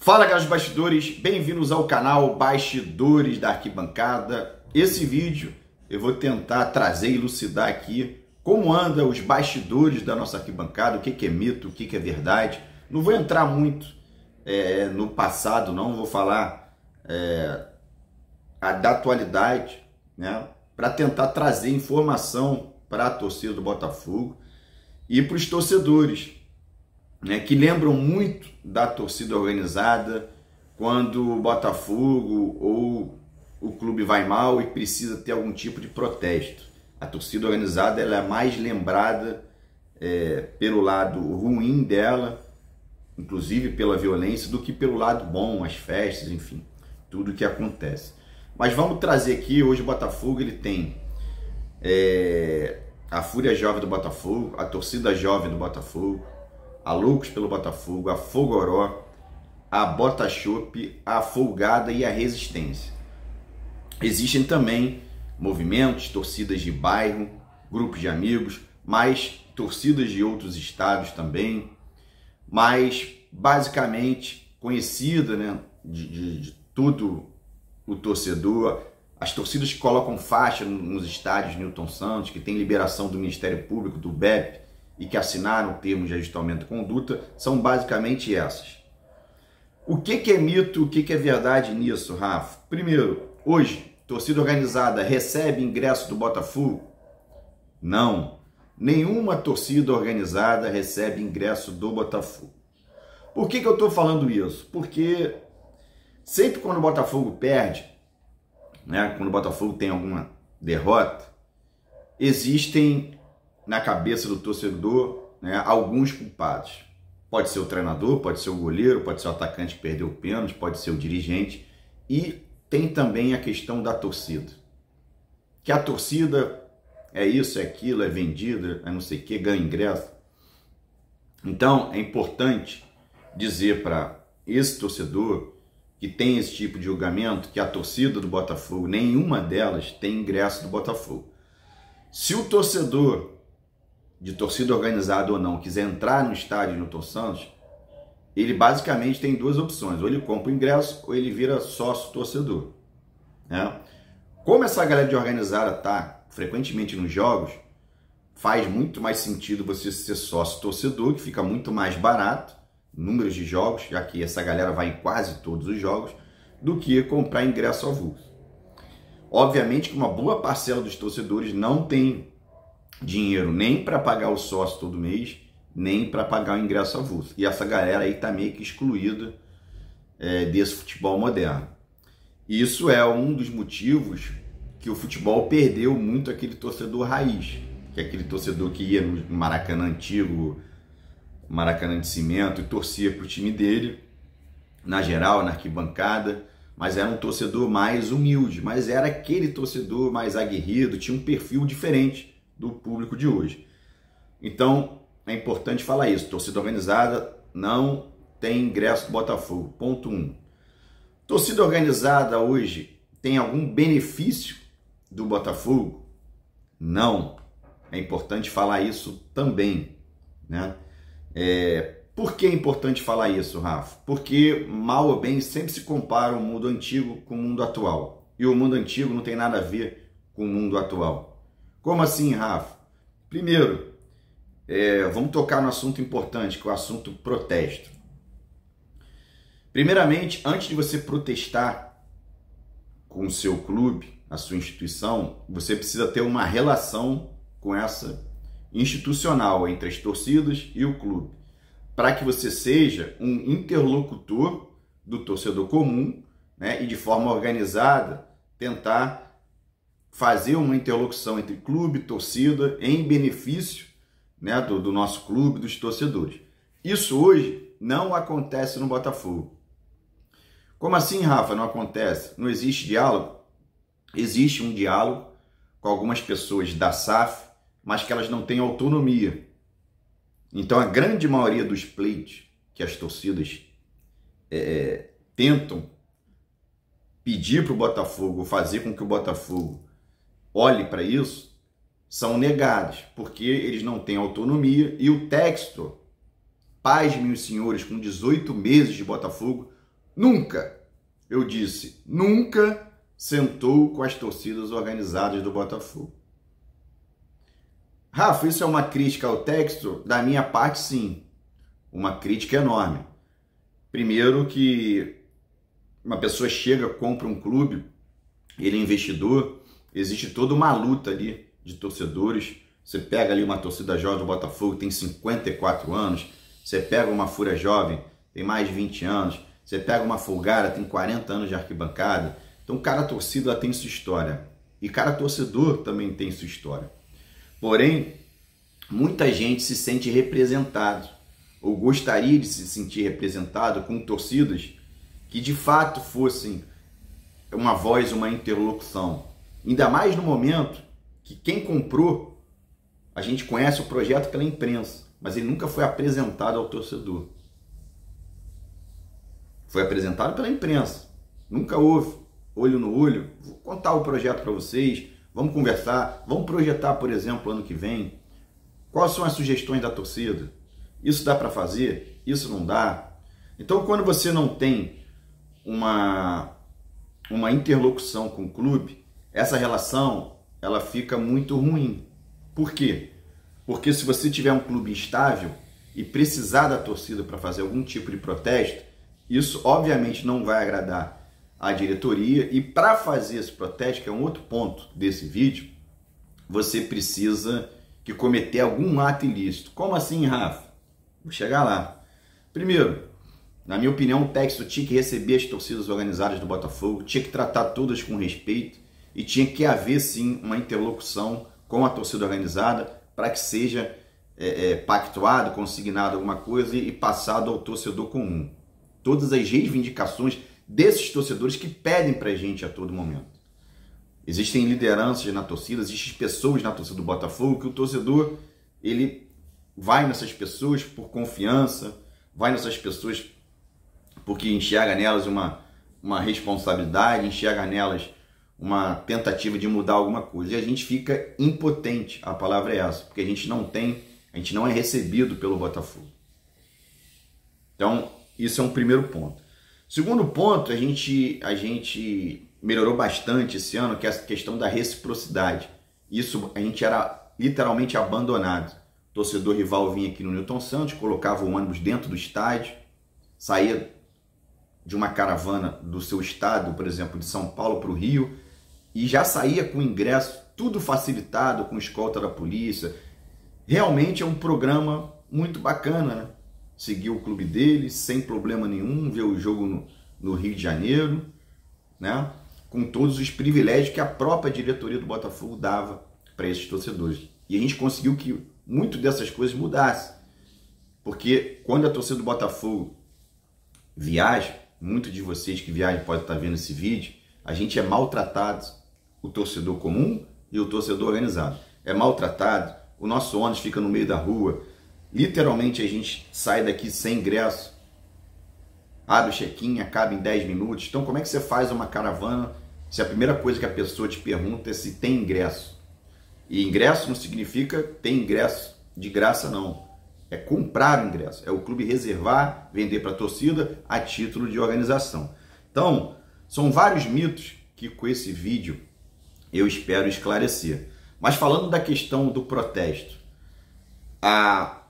Fala, galera dos bastidores, bem-vindos ao canal Bastidores da Arquibancada. Esse vídeo eu vou tentar trazer e elucidar aqui como anda os bastidores da nossa arquibancada, o que, é mito, o que, que é verdade. Não vou entrar muito é, no passado, não vou falar é, a, da atualidade, né? Para tentar trazer informação para a torcida do Botafogo e para os torcedores, né, que lembram muito da torcida organizada quando o Botafogo ou o clube vai mal e precisa ter algum tipo de protesto. A torcida organizada ela é mais lembrada é, pelo lado ruim dela, inclusive pela violência, do que pelo lado bom, as festas, enfim, tudo que acontece. Mas vamos trazer aqui, hoje o Botafogo ele tem é, a Fúria Jovem do Botafogo, a Torcida Jovem do Botafogo, a Loucos pelo Botafogo, a Fogoró, a Bota a Folgada e a Resistência. Existem também movimentos, torcidas de bairro, grupos de amigos, mais torcidas de outros estados também, mas basicamente conhecida né, de, de, de todo o torcedor, as torcidas que colocam faixa nos estádios Newton Santos, que tem liberação do Ministério Público, do BEP, e que assinaram termos de ajustamento de conduta são basicamente essas. O que, que é mito, o que, que é verdade nisso, Rafa? Primeiro, hoje, torcida organizada recebe ingresso do Botafogo? Não. Nenhuma torcida organizada recebe ingresso do Botafogo. Por que, que eu estou falando isso? Porque sempre quando o Botafogo perde, né, quando o Botafogo tem alguma derrota, existem na cabeça do torcedor né, alguns culpados. Pode ser o treinador, pode ser o goleiro, pode ser o atacante que perdeu o pênalti, pode ser o dirigente. E tem também a questão da torcida. Que a torcida é isso, é aquilo, é vendida, é não sei o que, ganha ingresso. Então é importante dizer para esse torcedor que tem esse tipo de julgamento que a torcida do Botafogo, nenhuma delas tem ingresso do Botafogo. Se o torcedor de torcida organizada ou não, quiser entrar no estádio no Newton Santos, ele basicamente tem duas opções: ou ele compra o ingresso ou ele vira sócio torcedor. Né? Como essa galera de organizada tá frequentemente nos jogos, faz muito mais sentido você ser sócio torcedor, que fica muito mais barato, números de jogos, já que essa galera vai em quase todos os jogos, do que comprar ingresso ao vivo Obviamente que uma boa parcela dos torcedores não tem dinheiro nem para pagar o sócio todo mês, nem para pagar o ingresso avulso. E essa galera aí está meio que excluída é, desse futebol moderno. E isso é um dos motivos que o futebol perdeu muito aquele torcedor raiz, que é aquele torcedor que ia no Maracanã antigo, Maracanã de cimento, e torcia para o time dele, na geral, na arquibancada, mas era um torcedor mais humilde, mas era aquele torcedor mais aguerrido, tinha um perfil diferente do público de hoje. Então, é importante falar isso. Torcida organizada não tem ingresso do Botafogo. Ponto 1. Um. Torcida organizada hoje tem algum benefício do Botafogo? Não. É importante falar isso também. Né? É, por que é importante falar isso, Rafa? Porque mal ou bem sempre se compara o mundo antigo com o mundo atual. E o mundo antigo não tem nada a ver com o mundo atual. Como assim, Rafa? Primeiro, é, vamos tocar no assunto importante, que é o assunto protesto. Primeiramente, antes de você protestar com o seu clube, a sua instituição, você precisa ter uma relação com essa institucional entre as torcidas e o clube, para que você seja um interlocutor do torcedor comum, né, e de forma organizada tentar fazer uma interlocução entre clube e torcida em benefício né, do, do nosso clube, dos torcedores. Isso hoje não acontece no Botafogo. Como assim, Rafa, não acontece? Não existe diálogo? Existe um diálogo com algumas pessoas da SAF, mas que elas não têm autonomia. Então, a grande maioria dos pleitos que as torcidas é, é tentam pedir para o Botafogo, fazer com que o Botafogo olhe para isso, são negados, porque eles não têm autonomia e o texto, paz, meus senhores, com 18 meses de Botafogo, nunca, eu disse, nunca sentou com as torcidas organizadas do Botafogo. Rafa, isso é uma crítica ao texto? Da minha parte, sim. Uma crítica enorme. Primeiro que uma pessoa chega, compra um clube, ele é investidor, existe toda uma luta ali de torcedores. Você pega ali uma torcida jovem do Botafogo, tem 54 anos. Você pega uma Fúria Jovem, tem mais de 20 anos. Você pega uma Folgara, tem 40 anos de arquibancada. Então, cada torcida tem sua história. E cada torcedor também tem sua história. Porém, muita gente se sente representado ou gostaria de se sentir representado com torcidas que de fato fossem uma voz, uma interlocução. Ainda mais no momento que quem comprou, a gente conhece o projeto pela imprensa, mas ele nunca foi apresentado ao torcedor. Foi apresentado pela imprensa. Nunca houve olho no olho. Vou contar o projeto para vocês, vamos conversar, vamos projetar, por exemplo, ano que vem. Quais são as sugestões da torcida? Isso dá para fazer? Isso não dá? Então, quando você não tem uma, uma interlocução com o clube, essa relação ela fica muito ruim. Por quê? Porque se você tiver um clube instável e precisar da torcida para fazer algum tipo de protesto, isso obviamente não vai agradar a diretoria e para fazer esse protesto, que é um outro ponto desse vídeo, você precisa que cometer algum ato ilícito. Como assim, Rafa? Vou chegar lá. Primeiro, na minha opinião, o texto tinha que receber as torcidas organizadas do Botafogo, tinha que tratar todas com respeito e tinha que haver sim uma interlocução com a torcida organizada para que seja é, é, pactuado, consignado alguma coisa e, passado ao torcedor comum. Todas as reivindicações desses torcedores que pedem para a gente a todo momento. Existem lideranças na torcida, existem pessoas na torcida do Botafogo que o torcedor ele vai nessas pessoas por confiança, vai nessas pessoas porque enxerga nelas uma, uma responsabilidade, enxerga nelas uma tentativa de mudar alguma coisa. E a gente fica impotente, a palavra é essa, porque a gente não tem, a gente não é recebido pelo Botafogo. Então, isso é um primeiro ponto. Segundo ponto, a gente, a gente melhorou bastante esse ano, que é a questão da reciprocidade. Isso a gente era literalmente abandonado. O torcedor rival vinha aqui no Newton Santos, colocava o ônibus dentro do estádio, saía de uma caravana do seu estado, por exemplo, de São Paulo para o Rio, e já saía com ingresso, tudo facilitado, com escolta da polícia. Realmente é um programa muito bacana, né? Seguir o clube dele sem problema nenhum, ver o jogo no, no Rio de Janeiro, né? Com todos os privilégios que a própria diretoria do Botafogo dava para esses torcedores. E a gente conseguiu que muito dessas coisas mudasse. Porque quando a torcida do Botafogo viaja, muitos de vocês que viajam podem estar vendo esse vídeo, a gente é maltratado, o torcedor comum e o torcedor organizado. É maltratado, o nosso ônibus fica no meio da rua. Literalmente a gente sai daqui sem ingresso. Abre o check-in, acaba em 10 minutos. Então, como é que você faz uma caravana se a primeira coisa que a pessoa te pergunta é se tem ingresso? E ingresso não significa ter ingresso de graça, não. É comprar o ingresso. É o clube reservar, vender para a torcida a título de organização. Então, são vários mitos que com esse vídeo eu espero esclarecer. Mas falando da questão do protesto, há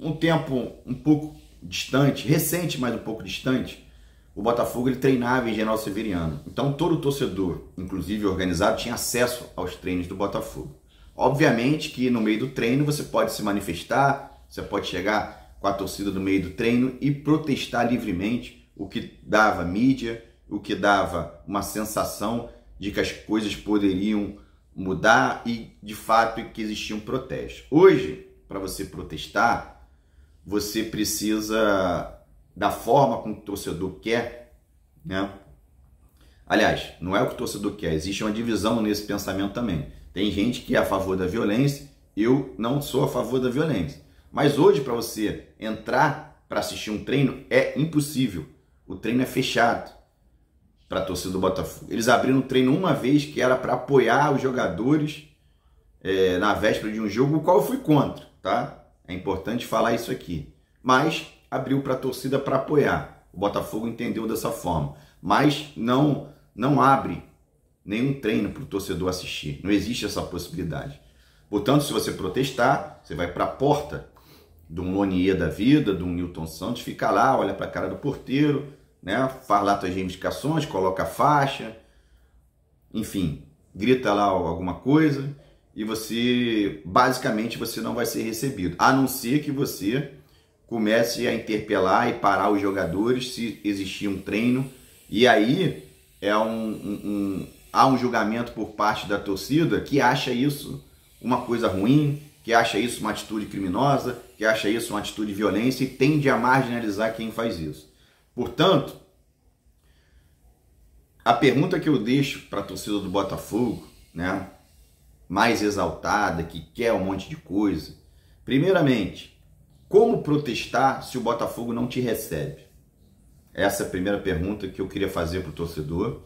um tempo um pouco distante, recente, mas um pouco distante, o Botafogo ele treinava em General Severiano. Então todo torcedor, inclusive organizado, tinha acesso aos treinos do Botafogo. Obviamente que no meio do treino você pode se manifestar, você pode chegar com a torcida no meio do treino e protestar livremente, o que dava mídia, o que dava uma sensação de que as coisas poderiam mudar e de fato que existia um protesto. Hoje, para você protestar, você precisa da forma como o torcedor quer, né? Aliás, não é o que o torcedor quer, existe uma divisão nesse pensamento também. Tem gente que é a favor da violência, eu não sou a favor da violência. Mas hoje, para você entrar para assistir um treino, é impossível. O treino é fechado para a torcida do Botafogo. Eles abriram o treino uma vez que era para apoiar os jogadores é, na véspera de um jogo, o qual eu fui contra, tá? É importante falar isso aqui. Mas abriu para a torcida para apoiar. O Botafogo entendeu dessa forma. Mas não, não abre nenhum treino para o torcedor assistir. Não existe essa possibilidade. Portanto, se você protestar, você vai para a porta de um Lonier da vida, de um Newton Santos, fica lá, olha para a cara do porteiro, né? Faz lá suas reivindicações, coloca a faixa, enfim, grita lá alguma coisa e você basicamente você não vai ser recebido, a não ser que você comece a interpelar e parar os jogadores se existir um treino e aí é um, um, um há um julgamento por parte da torcida que acha isso uma coisa ruim, que acha isso uma atitude criminosa, que acha isso uma atitude de violência e tende a marginalizar quem faz isso. Portanto, a pergunta que eu deixo para a torcida do Botafogo, né, mais exaltada, que quer um monte de coisa, primeiramente, como protestar se o Botafogo não te recebe? Essa é a primeira pergunta que eu queria fazer para o torcedor.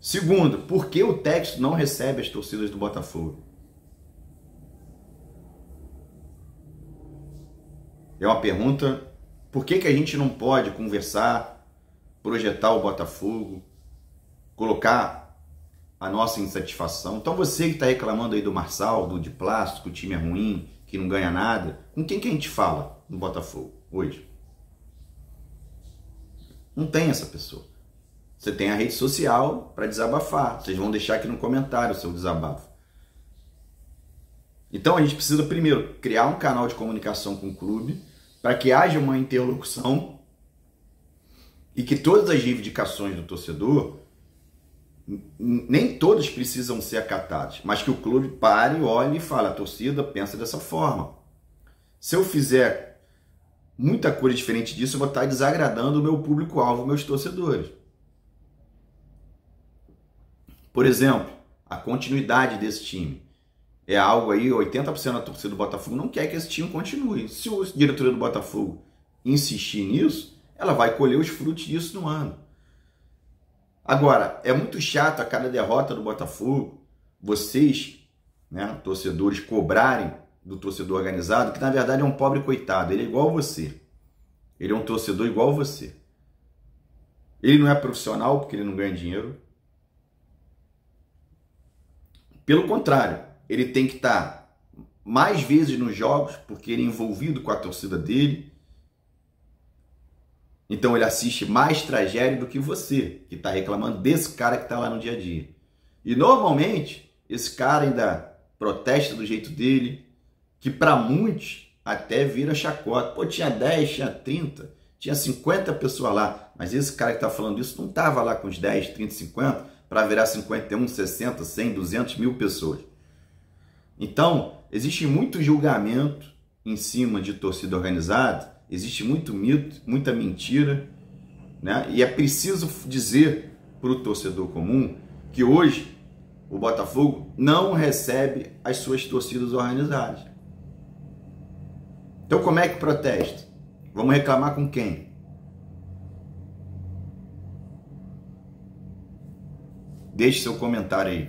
Segundo, por que o texto não recebe as torcidas do Botafogo? É uma pergunta por que, que a gente não pode conversar, projetar o Botafogo, colocar a nossa insatisfação? Então você que está reclamando aí do Marçal, do de plástico, o time é ruim, que não ganha nada, com quem que a gente fala no Botafogo hoje? Não tem essa pessoa. Você tem a rede social para desabafar. Vocês vão deixar aqui no comentário o seu desabafo. Então a gente precisa primeiro criar um canal de comunicação com o clube para que haja uma interlocução e que todas as reivindicações do torcedor, nem todas precisam ser acatadas, mas que o clube pare, olhe e fale, a torcida pensa dessa forma. Se eu fizer muita coisa diferente disso, eu vou estar desagradando o meu público-alvo, meus torcedores. Por exemplo, a continuidade desse time é algo aí, 80% da torcida do Botafogo não quer que esse time continue. Se a diretoria do Botafogo insistir nisso, ela vai colher os frutos disso no ano. Agora, é muito chato a cada derrota do Botafogo, vocês, né, torcedores, cobrarem do torcedor organizado, que na verdade é um pobre coitado, ele é igual você. Ele é um torcedor igual você. Ele não é profissional porque ele não ganha dinheiro. Pelo contrário, ele tem que estar tá mais vezes nos jogos, porque ele é envolvido com a torcida dele. Então ele assiste mais tragédia do que você, que está reclamando desse cara que está lá no dia a dia. E normalmente, esse cara ainda protesta do jeito dele, que para muitos até vira chacota. Pô, tinha 10, tinha 30, tinha 50 pessoas lá, mas esse cara que está falando isso não estava lá com os 10, 30, 50 para virar 51, 60, 100, 200 mil pessoas. Então, existe muito julgamento em cima de torcida organizada, existe muito mito, muita mentira, né? E é preciso dizer para o torcedor comum que hoje o Botafogo não recebe as suas torcidas organizadas. Então, como é que protesta? Vamos reclamar com quem? Deixe seu comentário aí.